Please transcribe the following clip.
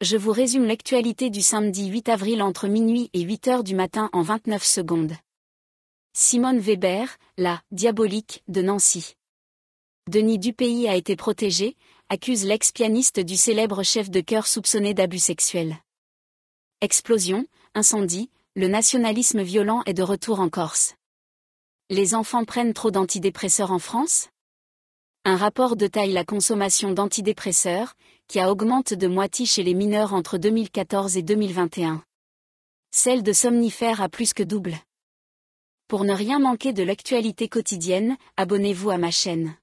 je vous résume l'actualité du samedi 8 avril entre minuit et 8 heures du matin en 29 secondes. Simone Weber, la diabolique de Nancy. Denis Dupéy a été protégé, accuse l'ex-pianiste du célèbre chef de chœur soupçonné d'abus sexuels. Explosion, incendie, le nationalisme violent est de retour en Corse. Les enfants prennent trop d'antidépresseurs en France un rapport détaille la consommation d'antidépresseurs, qui a augmenté de moitié chez les mineurs entre 2014 et 2021. Celle de somnifères a plus que double. Pour ne rien manquer de l'actualité quotidienne, abonnez-vous à ma chaîne.